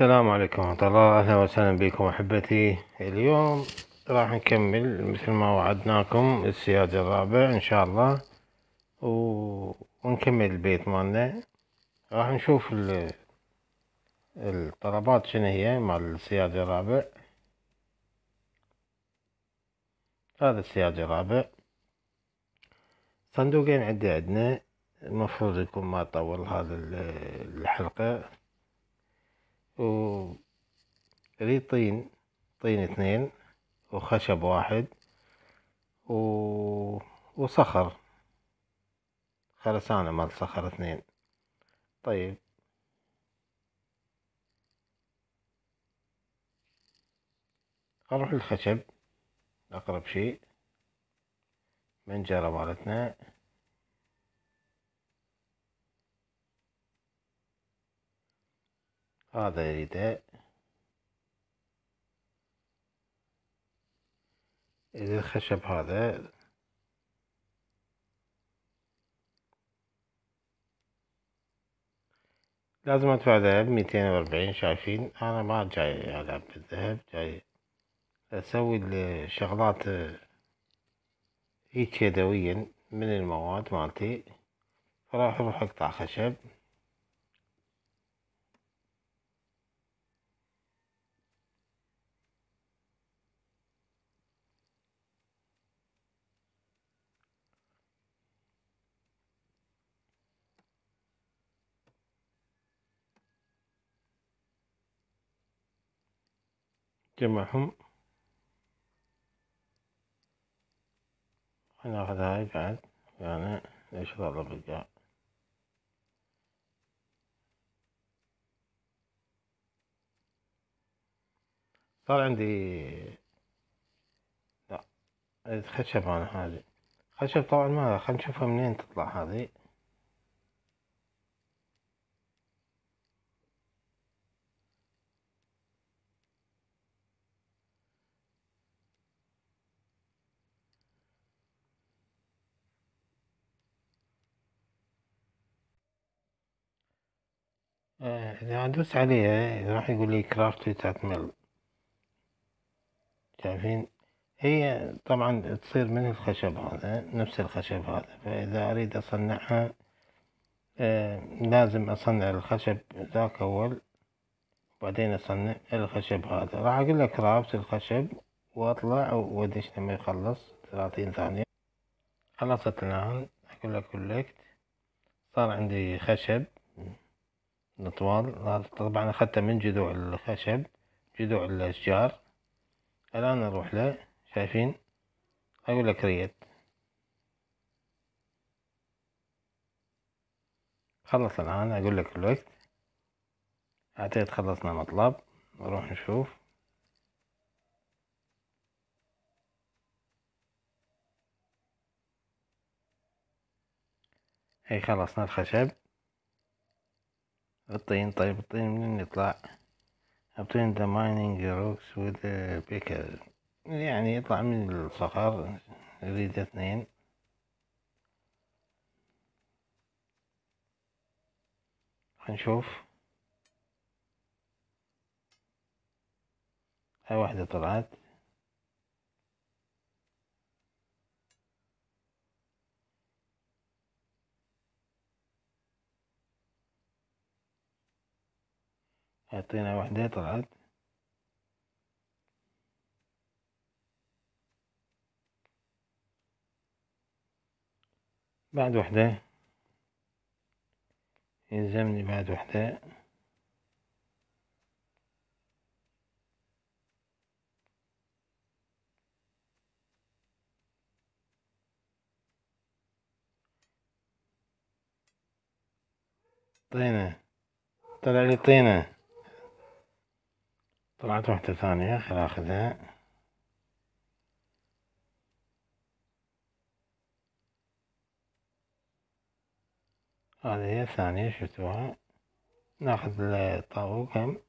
السلام عليكم ورحمة الله أهلا وسهلا بكم أحبتي اليوم راح نكمل مثل ما وعدناكم السياج الرابع إن شاء الله و... ونكمل البيت مالنا راح نشوف ال... الطلبات شنو هي مال السياج الرابع هذا السياج الرابع صندوقين عندي عندنا المفروض يكون ما طول هذا الحلقة أريد طين طين اثنين وخشب واحد و... وصخر خرسانة مال صخر اثنين طيب نروح للخشب أقرب شيء منجرة مالتنا هذا رداء إذا الخشب هذا لازم أدفع ذهب ميتين وأربعين شايفين أنا ما جاي ألعب بالذهب جاي أسوي الشغلات آه، هيك يدويا من المواد مالتي فراح أروح أقطع خشب كما هم ناخذ هاي بعد يعني ليش هذا بقى صار عندي لا خشب انا هذه خشب طبعا ما خلينا نشوفها منين تطلع هذه إذا أدوس عليها راح يقول لي كرافت تعتمل شايفين هي طبعا تصير من الخشب هذا نفس الخشب هذا فإذا أريد أصنعها آه، لازم أصنع الخشب ذاك أول وبعدين أصنع الخشب هذا راح أقول له كرافت الخشب وأطلع وأدش لما يخلص ثلاثين ثانية خلصت الآن أقول له كولكت صار عندي خشب الأطوال هذا طبعا أخذته من جذوع الخشب جذوع الأشجار الآن نروح له شايفين أقول لك ريت خلص الآن أقول لك الوقت أعتقد خلصنا مطلب نروح نشوف اي خلصنا الخشب الطين طيب الطين منين يطلع الطين ذا مايننج روكس وذا with يعني يطلع من الصخر نريد اثنين نشوف هاي واحدة طلعت اعطينا واحدة طلعت بعد واحدة يلزمني بعد واحدة طينة طلع لي طينة طلعت واحدة ثانية خل اخذها هذه هي الثانية شفتوها ناخذ الطاووق هم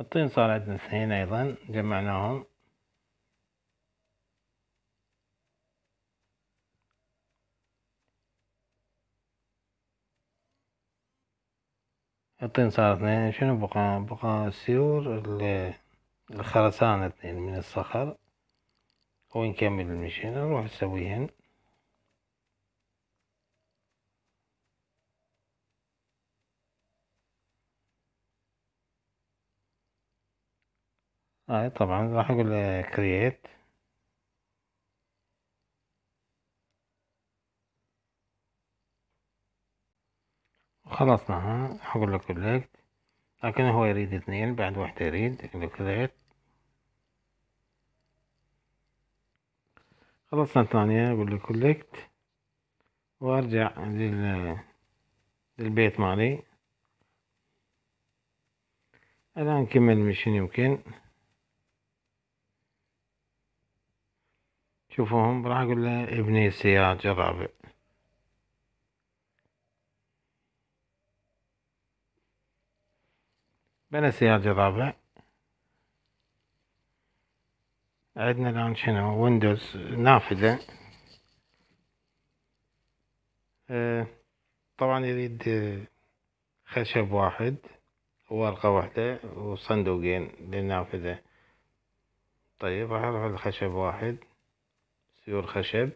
الطين صار عندنا اثنين ايضا جمعناهم يعطينا صار اثنين شنو بقى بقى السيور الخرسانة اثنين من الصخر ونكمل المشين نروح نسويهن هاي آه، طبعا راح اقول كرييت خلصنا نعم. ها هقول لك كولكت لكن هو يريد اثنين بعد واحدة يريد كولكت خلصنا الثانية اقول لك كولكت وارجع لل للبيت مالي الآن نكمل مشين يمكن شوفوهم راح اقول له ابني السياج الرابع بلا سياج رابع عندنا الآن شنو ويندوز نافذة آه طبعا يريد خشب واحد وورقة واحدة وصندوقين للنافذة طيب راح اروح لخشب واحد سيور خشب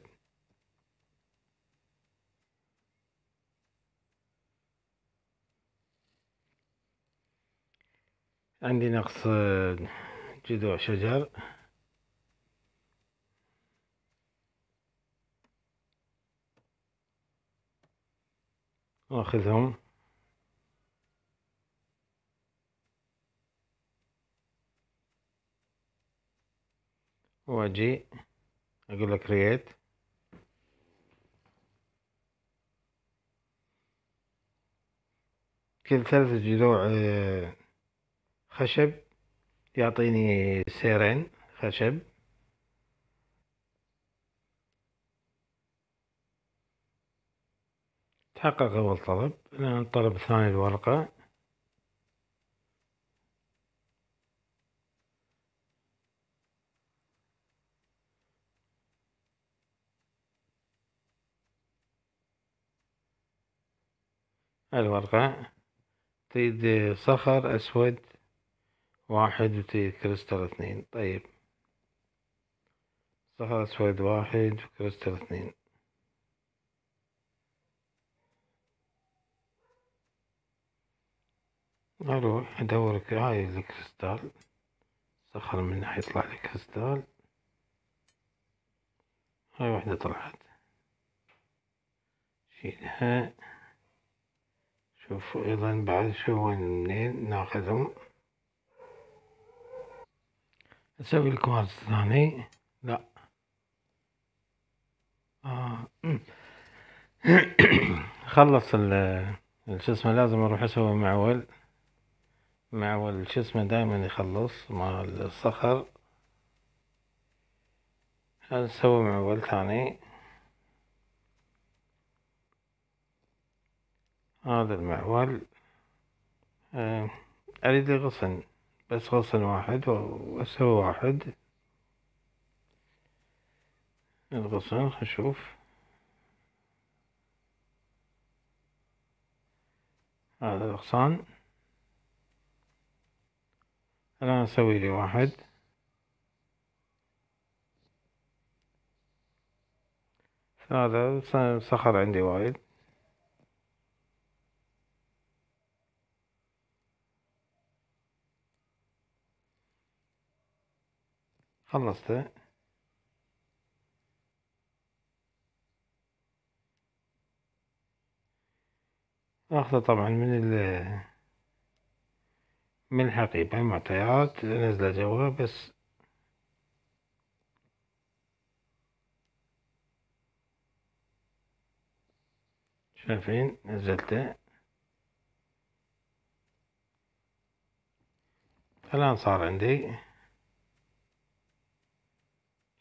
عندي نقص آه، جذوع شجر واخذهم واجي اقول لك كرييت كل ثلاث جذوع آه، خشب يعطيني سيرين خشب تحقق أول طلب الآن الطلب الثاني الورقة الورقة تريد صخر أسود واحد وتريد كريستال اثنين طيب صخر اسود واحد وكريستال اثنين أروح أدور هاي الكريستال صخر من ناحية يطلع لي كريستال هاي وحدة طلعت شيلها شوفوا أيضا بعد شو وين منين ناخذهم أسوي الكوارتز ثاني لا آه، خلص ال شو اسمه لازم اروح اسوي معول معول شو اسمه دائما يخلص مع الصخر اسوي معول ثاني هذا المعول آه، أريد اريد غصن بس غصن واحد واسوي واحد الغصن نشوف هذا الغصان الآن أسوي لي واحد هذا صخر عندي وايد خلصت اخذه طبعا من ال من الحقيبة المعطيات نزلة جوا بس شايفين نزلته الآن صار عندي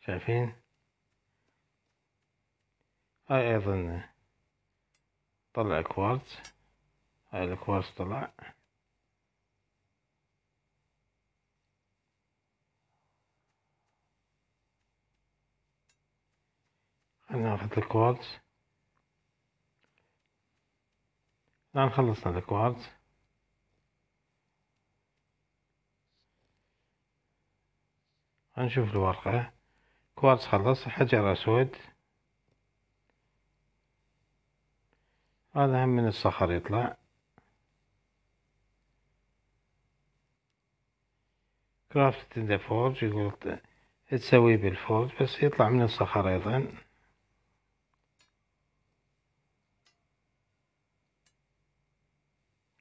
شايفين هاي ايضا طلع كوارتز هاي الكوارتز طلع خلينا ناخذ الكوارتز الان خلصنا الكوارتز هنشوف الورقة كوارتز خلص حجر أسود هذا هم من الصخر يطلع كرافت ذا فورج يقول تسويه بالفورج بس يطلع من الصخر أيضا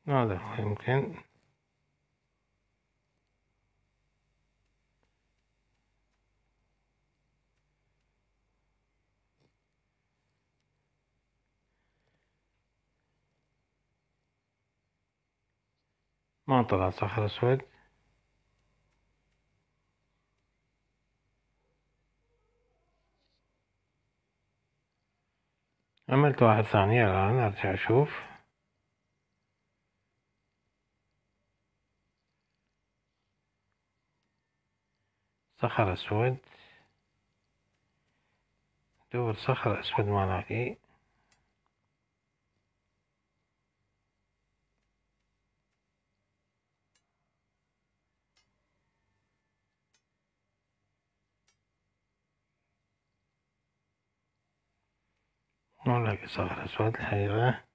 هذا هو يمكن ما طلع صخر أسود عملت واحد ثانية الآن أرجع أشوف صخر أسود دور صخر أسود ما لاقي صقر أسود الحقيقة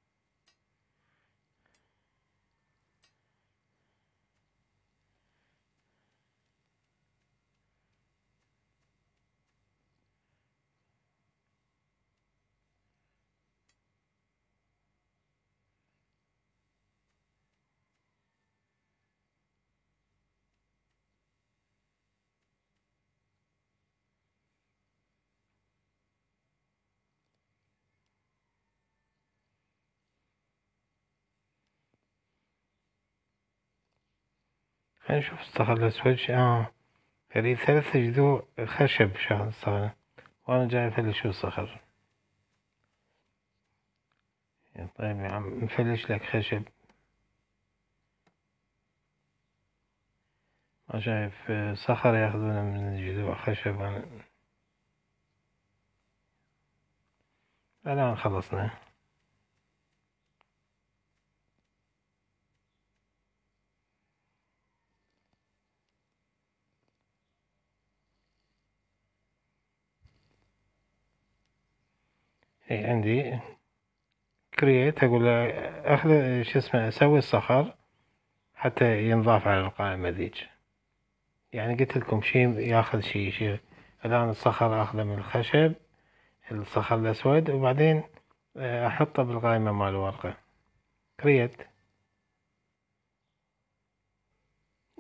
نشوف الصخر الأسود شي آه هذه ثلاثة جذوع خشب شحن الصخر وأنا جاي أفلش الصخر طيب يا عم نفلش لك خشب ما شايف آه، صخر ياخذونه من جذوع خشب أنا الآن خلصنا اي عندي كرييت اقول له اخذ شو اسمه اسوي الصخر حتى ينضاف على القائمة ذيك يعني قلت لكم شي ياخذ شي شيء الان الصخر اخذه من الخشب الصخر الاسود وبعدين آه، احطه بالقائمة مال الورقة كرييت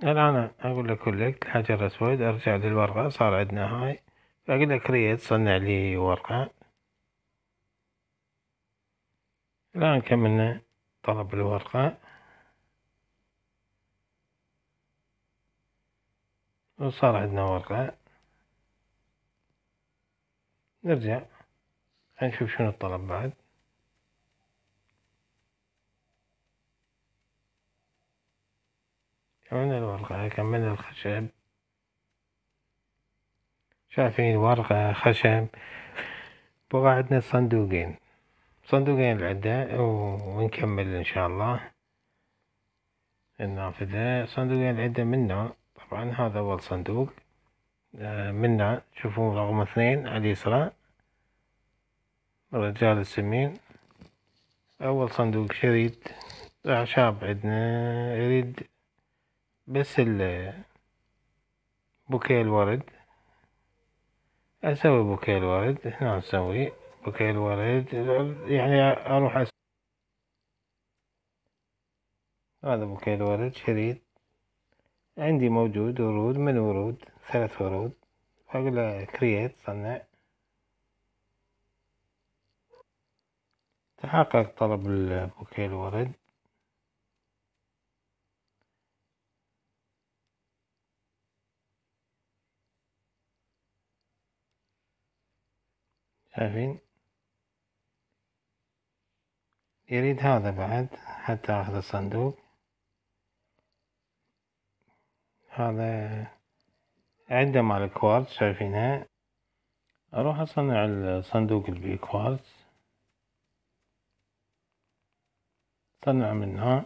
الان اقول له كولكت الحجر الاسود ارجع للورقة صار عندنا هاي اقول لك كرييت صنع لي ورقة الآن كملنا طلب الورقة وصار عندنا ورقة نرجع نشوف شنو الطلب بعد كملنا الورقة كملنا الخشب شايفين ورقة خشب بقى عندنا صندوقين صندوقين العدة ونكمل إن شاء الله النافذة صندوقين العدة منا طبعا هذا أول صندوق آه، منا تشوفون رقم اثنين على اليسرى الرجال السمين أول صندوق شريط أعشاب عندنا يريد بس بوكيه الورد أسوي بوكيه الورد هنا نسوي اوكي الوالد يعني اروح أس... هذا بوكي الورد شريط عندي موجود ورود من ورود ثلاث ورود فأقول له كرييت صنع تحقق طلب البوكي الورد شايفين يريد هذا بعد حتى اخذ الصندوق هذا عدة مال الكوارتز شايفينها اروح اصنع الصندوق البي كوارتز صنع منها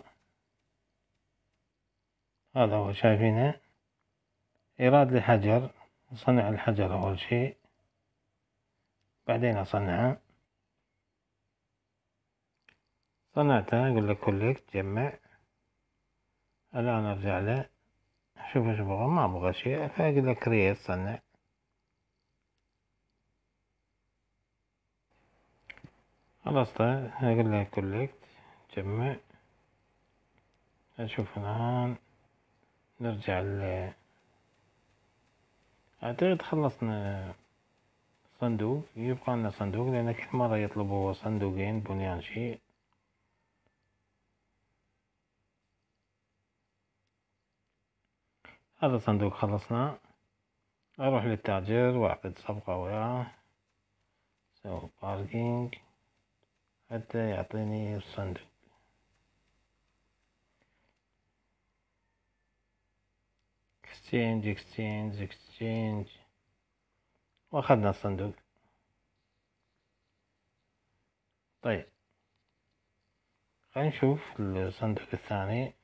هذا هو شايفينه ايراد لحجر اصنع الحجر اول شيء بعدين اصنعه صنعتها اقول لك كوليكت جمع الان ارجع له شوف ايش بغى ما ابغى شيء فاقول لك كرييت صنع خلاص طيب. اقول لك كوليكت جمع اشوف الان نرجع ل اعتقد خلصنا صندوق يبقى لنا صندوق لان كل مرة يطلبوا صندوقين بنيان شيء هذا الصندوق خلصنا اروح للتاجر واعقد صفقة وياه سو باركينج حتى يعطيني الصندوق اكستشينج اكستشينج اكستشينج واخذنا الصندوق طيب خلينا نشوف الصندوق الثاني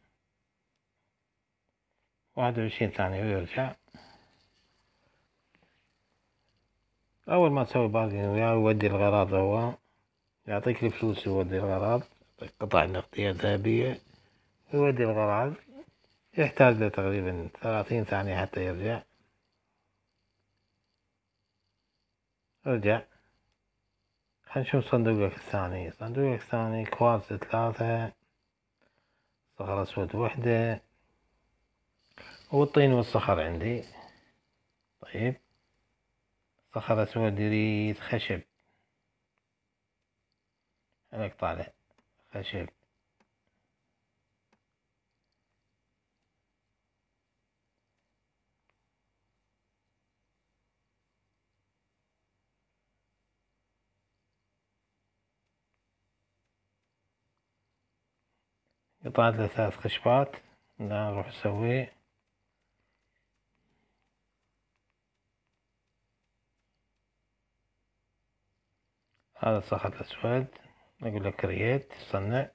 واحد وعشرين ثانية ويرجع أول ما تسوي باركينج وياه يودي الغراض هو يعطيك الفلوس يودي الغراض يعطيك قطع نقدية ذهبية يودي الغراض يحتاج له تقريبا ثلاثين ثانية حتى يرجع رجع خنشوف صندوقك الثاني صندوقك الثاني كوارتز ثلاثة صخرة أسود وحدة والطين والصخر عندي طيب اسود يريد خشب هناك طالع خشب قطعت ثلاث خشبات نروح نسويه هذا الصخر الأسود أقول لك كرييت صنع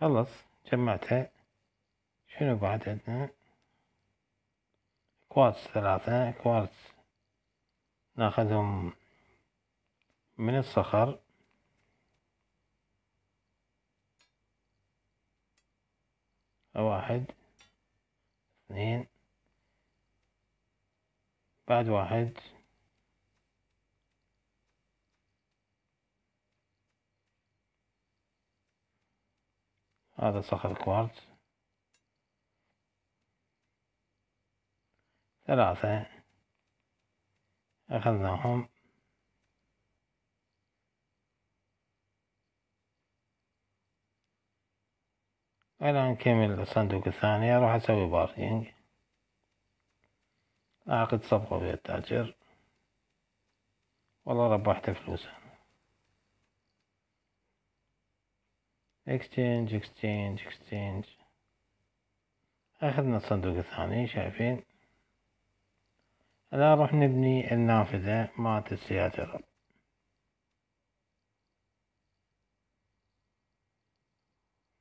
خلص جمعتها شنو بعد عندنا كوارتز ثلاثة كوارتز ناخذهم من الصخر واحد اثنين بعد واحد هذا صخر كوارتز ثلاثة أخذناهم الآن نكمل الصندوق الثاني أروح أسوي باركينج أعقد صفقة ويا التاجر والله ربحت فلوس اكستشينج اكستشينج اكستشينج أخذنا الصندوق الثاني شايفين الآن نروح نبني النافذة مالت السيارة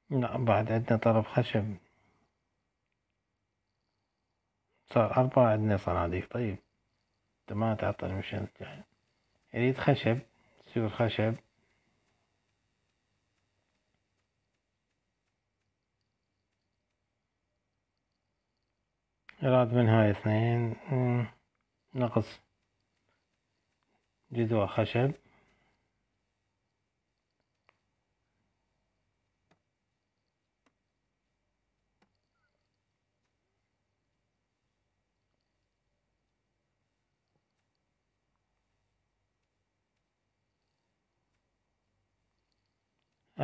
لا نعم، بعد عندنا طرف خشب صار أربعة عندنا صناديق طيب أنت ما تعطل مشان يعني يريد خشب سور خشب إراد من هاي اثنين نقص جذوع خشب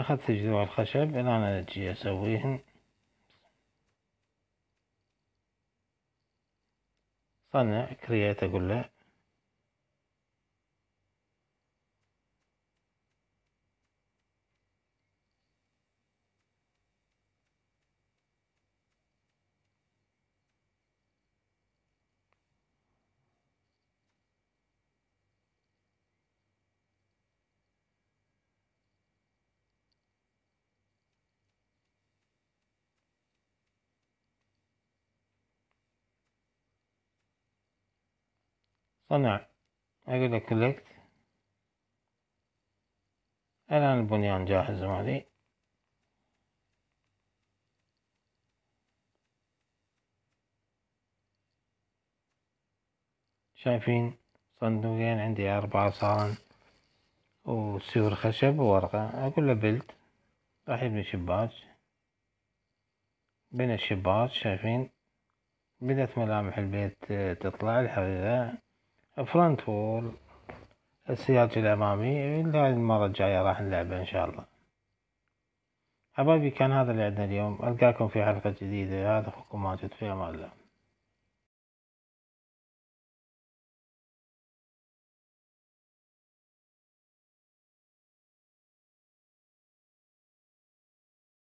أخذت جذوع الخشب الآن أجي أسويهن صنع كريات أقول له صنع now I الآن البنيان جاهز مالي شايفين صندوقين عندي أربعة صارن وسيور خشب وورقة أقول له بلد راح يبني شباك بنى الشباك شايفين بدأت ملامح البيت تطلع الحقيقة فرونت وول السيارة الأمامي هاي المرة الجاية راح نلعبه إن شاء الله حبايبي كان هذا اللي عندنا اليوم ألقاكم في حلقة جديدة هذا أخوكم ماجد في أمان الله